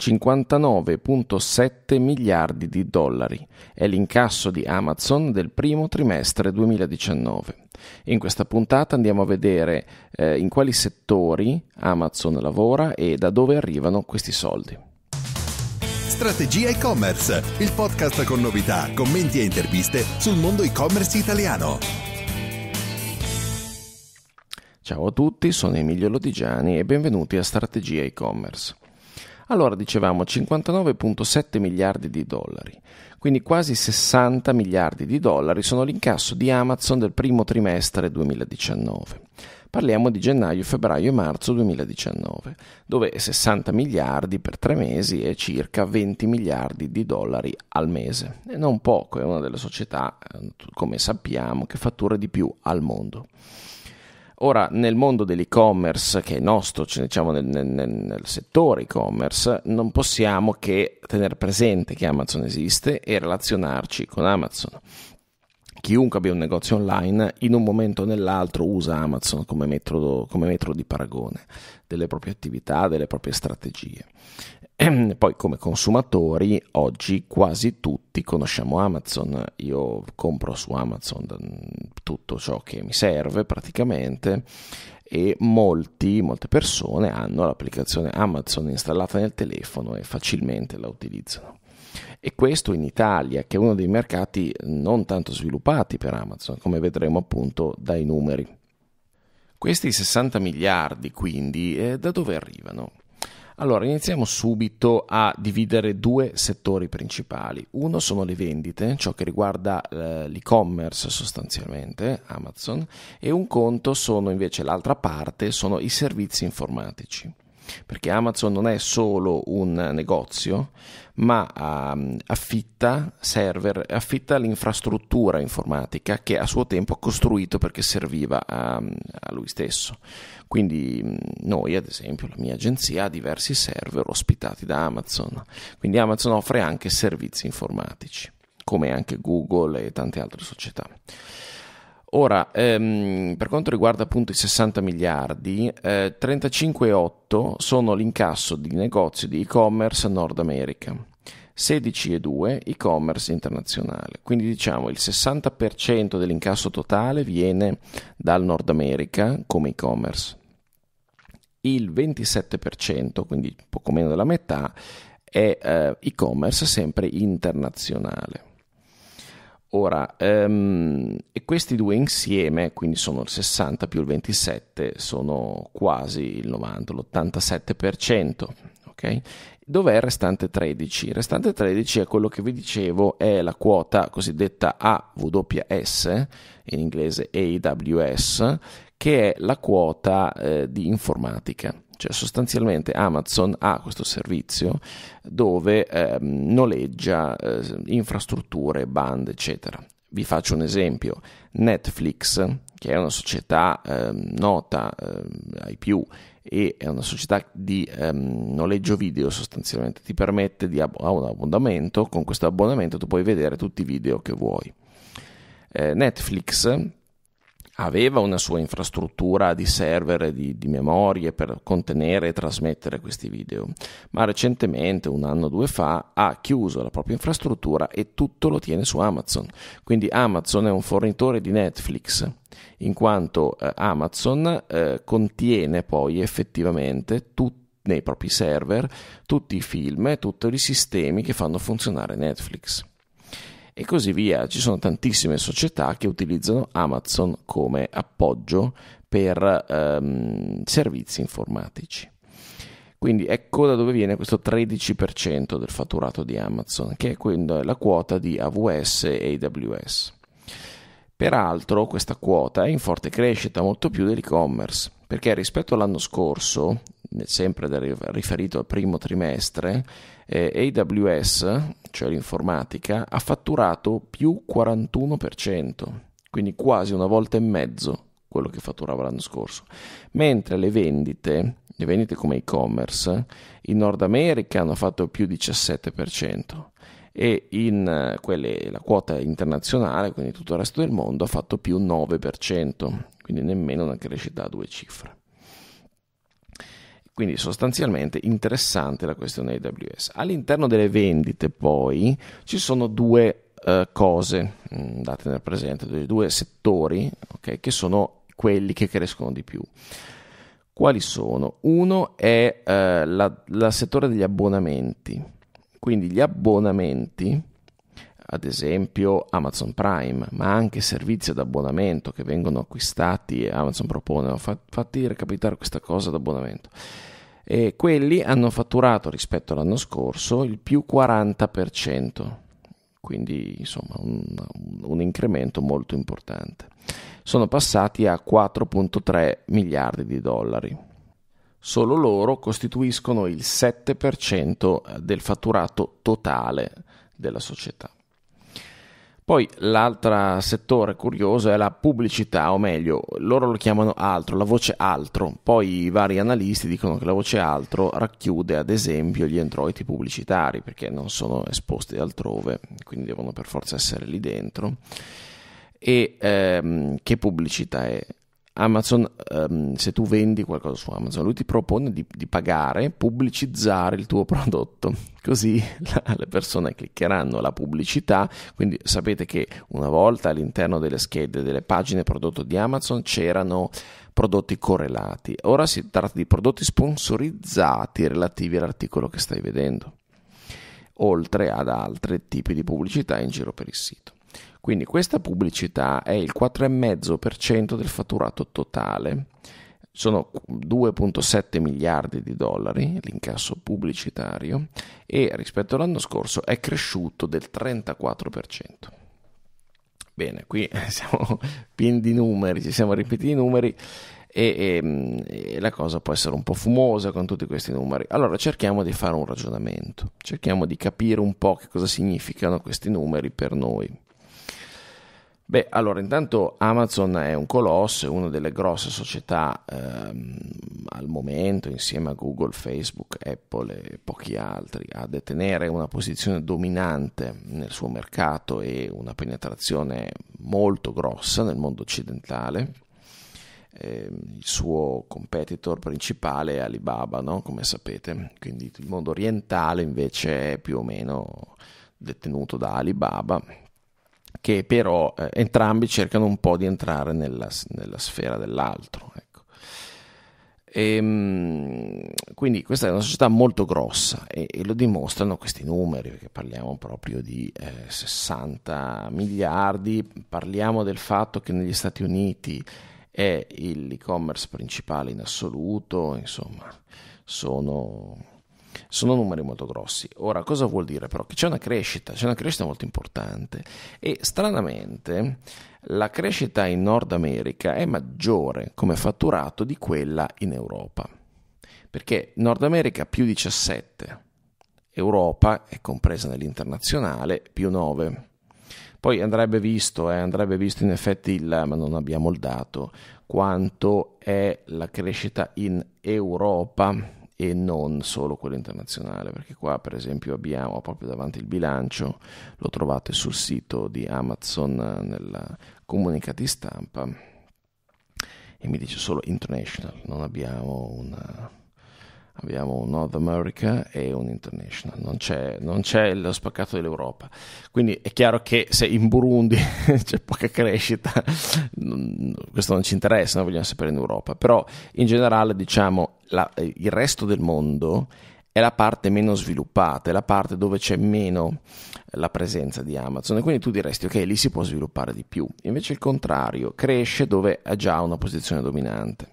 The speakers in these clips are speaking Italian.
59.7 miliardi di dollari. È l'incasso di Amazon del primo trimestre 2019. In questa puntata andiamo a vedere eh, in quali settori Amazon lavora e da dove arrivano questi soldi. Strategia e-commerce, il podcast con novità, commenti e interviste sul mondo e-commerce italiano. Ciao a tutti, sono Emilio Lodigiani e benvenuti a Strategia e-commerce. Allora dicevamo 59.7 miliardi di dollari, quindi quasi 60 miliardi di dollari sono l'incasso di Amazon del primo trimestre 2019. Parliamo di gennaio, febbraio e marzo 2019, dove 60 miliardi per tre mesi è circa 20 miliardi di dollari al mese. E non poco, è una delle società, eh, come sappiamo, che fattura di più al mondo. Ora, nel mondo dell'e-commerce, che è nostro, cioè, diciamo nel, nel, nel settore e-commerce, non possiamo che tenere presente che Amazon esiste e relazionarci con Amazon chiunque abbia un negozio online in un momento o nell'altro usa Amazon come metodo, come metodo di paragone delle proprie attività, delle proprie strategie. E poi come consumatori oggi quasi tutti conosciamo Amazon, io compro su Amazon mm, tutto ciò che mi serve praticamente e molti, molte persone hanno l'applicazione Amazon installata nel telefono e facilmente la utilizzano. E questo in Italia, che è uno dei mercati non tanto sviluppati per Amazon, come vedremo appunto dai numeri. Questi 60 miliardi quindi eh, da dove arrivano? Allora, iniziamo subito a dividere due settori principali. Uno sono le vendite, ciò che riguarda eh, l'e-commerce sostanzialmente, Amazon, e un conto sono invece l'altra parte, sono i servizi informatici perché Amazon non è solo un negozio, ma um, affitta server, affitta l'infrastruttura informatica che a suo tempo ha costruito perché serviva a, a lui stesso. Quindi noi, ad esempio, la mia agenzia ha diversi server ospitati da Amazon, quindi Amazon offre anche servizi informatici, come anche Google e tante altre società. Ora, ehm, per quanto riguarda appunto i 60 miliardi, eh, 35,8 sono l'incasso di negozi di e-commerce Nord America, 16,2 e-commerce internazionale. Quindi diciamo il 60% dell'incasso totale viene dal Nord America come e-commerce. Il 27%, quindi poco meno della metà, è eh, e-commerce sempre internazionale. Ora, um, e questi due insieme, quindi sono il 60 più il 27, sono quasi il 90, l'87%, ok? Dov'è il restante 13? Il restante 13 è quello che vi dicevo, è la quota cosiddetta AWS, in inglese AWS, che è la quota eh, di informatica. Cioè sostanzialmente Amazon ha questo servizio dove eh, noleggia eh, infrastrutture, bande, eccetera. Vi faccio un esempio, Netflix, che è una società eh, nota ehm, ai più e è una società di ehm, noleggio video sostanzialmente, ti permette di ab- un abbonamento, con questo abbonamento tu puoi vedere tutti i video che vuoi. Eh, Netflix aveva una sua infrastruttura di server e di, di, memorie per contenere e trasmettere questi video, ma recentemente, un anno o due fa, ha chiuso la propria infrastruttura e tutto lo tiene su Amazon. Quindi Amazon è un fornitore di Netflix, in quanto eh, Amazon eh, contiene poi effettivamente tutti nei propri server tutti i film e tutti i sistemi che fanno funzionare Netflix e così via. Ci sono tantissime società che utilizzano Amazon come appoggio per ehm, servizi informatici. Quindi ecco da dove viene questo 13% del fatturato di Amazon, che è la quota di AWS e AWS. Peraltro questa quota è in forte crescita, molto più dell'e-commerce, perché rispetto all'anno scorso, sempre riferito al primo trimestre, eh, AWS cioè l'informatica, ha fatturato più 41%, quindi quasi una volta e mezzo quello che fatturava l'anno scorso, mentre le vendite, le vendite come e-commerce, in Nord America hanno fatto più 17% e in eh, quelle, la quota internazionale, quindi tutto il resto del mondo, ha fatto più 9%, quindi nemmeno una crescita a due cifre. Quindi sostanzialmente interessante la questione AWS. All'interno delle vendite poi ci sono due eh, cose mh, mm, date nel presente, due, due settori okay, che sono quelli che crescono di più. Quali sono? Uno è eh, la, la settore degli abbonamenti. Quindi gli abbonamenti ad esempio Amazon Prime, ma anche servizi ad abbonamento che vengono acquistati e Amazon propone, fatti recapitare questa cosa d'abbonamento. E quelli hanno fatturato rispetto all'anno scorso il più 40%, quindi insomma un, un incremento molto importante. Sono passati a 4.3 miliardi di dollari solo loro costituiscono il 7% del fatturato totale della società. Poi l'altro settore curioso è la pubblicità, o meglio, loro lo chiamano altro, la voce altro. Poi i vari analisti dicono che la voce altro racchiude ad esempio gli introiti pubblicitari perché non sono esposti altrove, quindi devono per forza essere lì dentro. E ehm, che pubblicità è? Amazon, ehm, se tu vendi qualcosa su Amazon, lui ti propone di, di pagare, pubblicizzare il tuo prodotto, così la, le persone cliccheranno la pubblicità, quindi sapete che una volta all'interno delle schede delle pagine prodotto di Amazon c'erano prodotti correlati, ora si tratta di prodotti sponsorizzati relativi all'articolo che stai vedendo, oltre ad altri tipi di pubblicità in giro per il sito. Quindi questa pubblicità è il 4,5% del fatturato totale, sono 2,7 miliardi di dollari l'incasso pubblicitario e rispetto all'anno scorso è cresciuto del 34%. Bene, qui siamo pieni di numeri, ci siamo ripetuti i numeri e, e, e, la cosa può essere un po' fumosa con tutti questi numeri. Allora cerchiamo di fare un ragionamento, cerchiamo di capire un po' che cosa significano questi numeri per noi. Beh, allora intanto Amazon è un colosso, è una delle grosse società ehm, al momento, insieme a Google, Facebook, Apple e pochi altri, a detenere una posizione dominante nel suo mercato e una penetrazione molto grossa nel mondo occidentale. Eh, il suo competitor principale è Alibaba, no? come sapete, quindi il mondo orientale invece è più o meno detenuto da Alibaba che però eh, entrambi cercano un po' di entrare nella, nella sfera dell'altro. Ecco. E, ehm, quindi questa è una società molto grossa e, e, lo dimostrano questi numeri, perché parliamo proprio di eh, 60 miliardi, parliamo del fatto che negli Stati Uniti è l'e-commerce principale in assoluto, insomma, sono sono numeri molto grossi. Ora, cosa vuol dire però? Che c'è una crescita, c'è una crescita molto importante e stranamente la crescita in Nord America è maggiore come fatturato di quella in Europa. Perché Nord America più 17, Europa è compresa nell'internazionale più 9. Poi andrebbe visto, eh, andrebbe visto in effetti il, ma non abbiamo il dato, quanto è la crescita in Europa e non solo quello internazionale, perché qua per esempio abbiamo proprio davanti il bilancio, lo trovate sul sito di Amazon nel comunicati stampa e mi dice solo international, non abbiamo una abbiamo un North America e un International, non c'è, non c'è lo spaccato dell'Europa. Quindi è chiaro che se in Burundi c'è poca crescita, questo non ci interessa, noi vogliamo sapere in Europa, però in generale diciamo la, il resto del mondo è la parte meno sviluppata, è la parte dove c'è meno la presenza di Amazon e quindi tu diresti ok lì si può sviluppare di più, invece il contrario, cresce dove ha già una posizione dominante.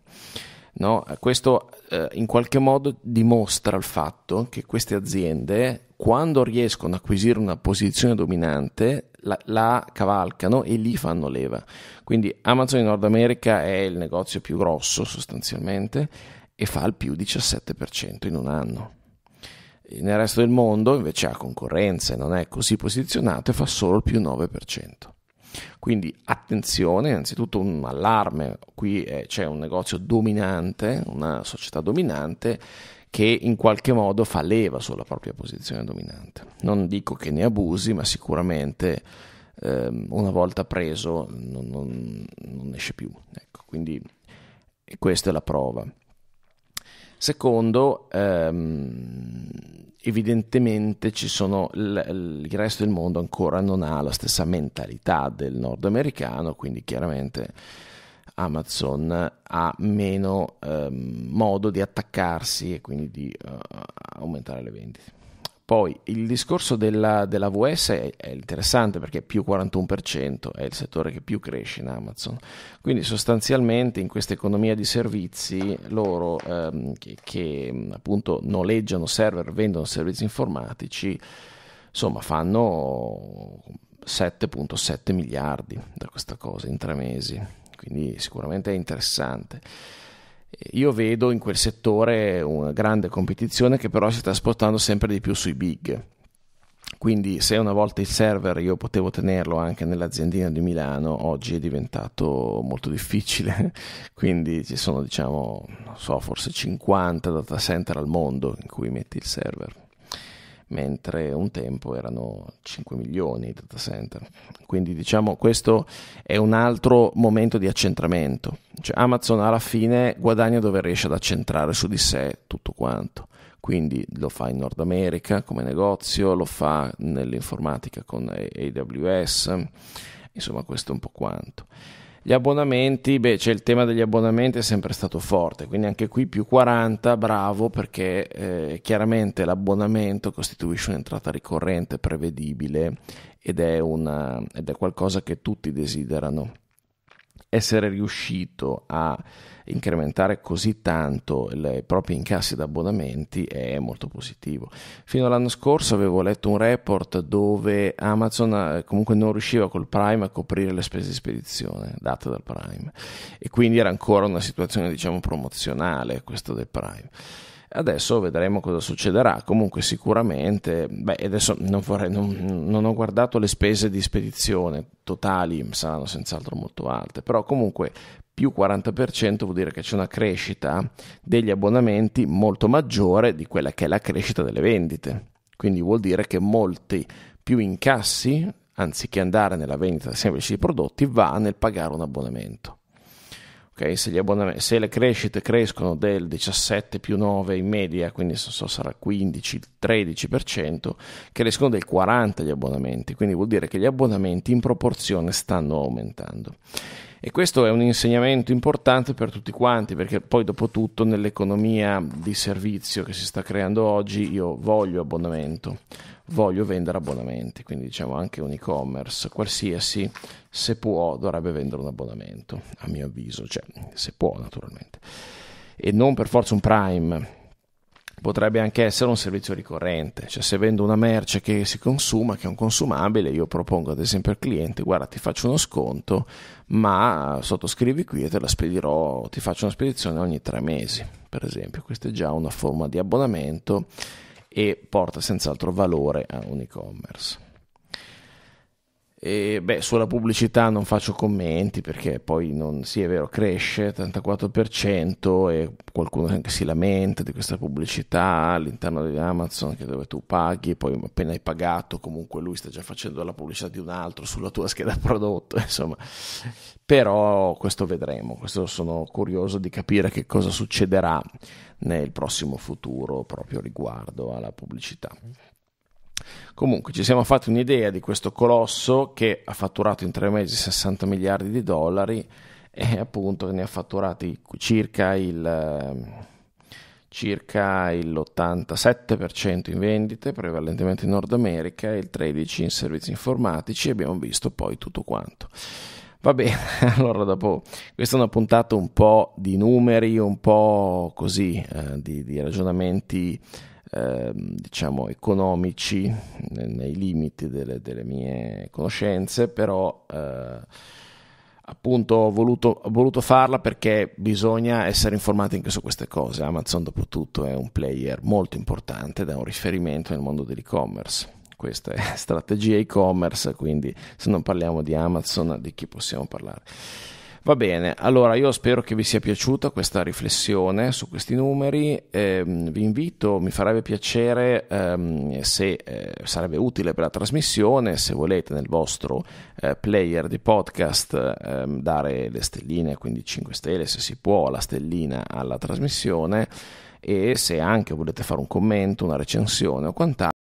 No? Questo eh, in qualche modo dimostra il fatto che queste aziende, quando riescono ad acquisire una posizione dominante, la, la, cavalcano e lì fanno leva. Quindi Amazon in Nord America è il negozio più grosso sostanzialmente e fa il più 17% in un anno. nel resto del mondo invece ha concorrenze, non è così posizionato e fa solo il più 9%. Quindi attenzione, innanzitutto un allarme, qui eh, c'è un negozio dominante, una società dominante che in qualche modo fa leva sulla propria posizione dominante. Non dico che ne abusi, ma sicuramente eh, una volta preso non, non, non esce più. Ecco, quindi questa è la prova. Secondo, ehm, evidentemente ci sono, il, il resto del mondo ancora non ha la stessa mentalità del nordamericano, quindi chiaramente Amazon ha meno ehm, modo di attaccarsi e quindi di uh, aumentare le vendite. Poi il discorso della, della VS è, è, interessante perché più 41% è il settore che più cresce in Amazon. Quindi sostanzialmente in questa economia di servizi loro ehm, che, che, appunto noleggiano server, vendono servizi informatici, insomma fanno 7.7 miliardi da questa cosa in tre mesi. Quindi sicuramente è interessante. Io vedo in quel settore una grande competizione che però si sta spostando sempre di più sui big. Quindi se una volta il server io potevo tenerlo anche nell'aziendina di Milano, oggi è diventato molto difficile. Quindi ci sono, diciamo, non so, forse 50 data center al mondo in cui metti il server mentre un tempo erano 5 milioni i data center. Quindi diciamo questo è un altro momento di accentramento. Cioè, Amazon alla fine guadagna dove riesce ad accentrare su di sé tutto quanto. Quindi lo fa in Nord America come negozio, lo fa nell'informatica con AWS, insomma questo è un po' quanto. Gli abbonamenti, beh, c'è cioè il tema degli abbonamenti è sempre stato forte, quindi anche qui più 40, bravo, perché eh, chiaramente l'abbonamento costituisce un'entrata ricorrente prevedibile ed è, una, ed è qualcosa che tutti desiderano essere riuscito a incrementare così tanto i propri incassi da abbonamenti è molto positivo. Fino all'anno scorso avevo letto un report dove Amazon eh, comunque non riusciva col Prime a coprire le spese di spedizione date dal Prime e quindi era ancora una situazione diciamo promozionale questo del Prime. Adesso vedremo cosa succederà. Comunque, sicuramente, beh, adesso non, vorrei, non, non ho guardato le spese di spedizione totali, saranno senz'altro molto alte, però comunque più 40% vuol dire che c'è una crescita degli abbonamenti molto maggiore di quella che è la crescita delle vendite. Quindi vuol dire che molti più incassi, anziché andare nella vendita semplice di prodotti, va nel pagare un abbonamento. Okay, se, se, le crescite crescono del 17 più 9 in media, quindi so, sarà 15-13%, crescono del 40% gli abbonamenti, quindi vuol dire che gli abbonamenti in proporzione stanno aumentando. E questo è un insegnamento importante per tutti quanti, perché poi dopo tutto nell'economia di servizio che si sta creando oggi io voglio abbonamento voglio vendere abbonamenti, quindi diciamo anche un e-commerce qualsiasi, se può, dovrebbe vendere un abbonamento, a mio avviso, cioè se può naturalmente. E non per forza un Prime, potrebbe anche essere un servizio ricorrente, cioè se vendo una merce che si consuma, che è un consumabile, io propongo ad esempio al cliente, guarda ti faccio uno sconto, ma sottoscrivi qui e te la spedirò, ti faccio una spedizione ogni tre mesi, per esempio, questa è già una forma di abbonamento e porta senz'altro valore a un e-commerce. E beh, sulla pubblicità non faccio commenti perché poi non, sì è vero, cresce 34% e qualcuno anche si lamenta di questa pubblicità all'interno di Amazon che dove tu paghi e poi appena hai pagato comunque lui sta già facendo la pubblicità di un altro sulla tua scheda prodotto, insomma. Però questo vedremo, questo sono curioso di capire che cosa succederà nel prossimo futuro proprio riguardo alla pubblicità. Comunque ci siamo fatti un'idea di questo colosso che ha fatturato in tre mesi 60 miliardi di dollari e appunto ne ha fatturati circa il circa l'87% in vendite, prevalentemente in Nord America, e il 13% in servizi informatici. Abbiamo visto poi tutto quanto. Va bene, allora dopo questa è una puntata un po' di numeri, un po' così, eh, di, di, ragionamenti Ehm, diciamo economici nei limiti delle, delle mie conoscenze, però eh, appunto ho voluto, ho voluto, farla perché bisogna essere informati anche su queste cose. Amazon dopo tutto è un player molto importante ed è un riferimento nel mondo dell'e-commerce. Questa è strategia e-commerce, quindi se non parliamo di Amazon di chi possiamo parlare? Va bene, allora io spero che vi sia piaciuta questa riflessione su questi numeri, eh, vi invito, mi farebbe piacere ehm, se eh, sarebbe utile per la trasmissione, se volete nel vostro eh, player di podcast ehm, dare le stelline, quindi 5 stelle se si può, la stellina alla trasmissione e se anche volete fare un commento, una recensione o quant'altro